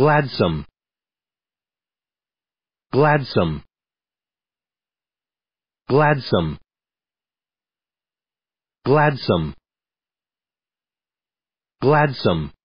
gladsome gladsome gladsome gladsome gladsome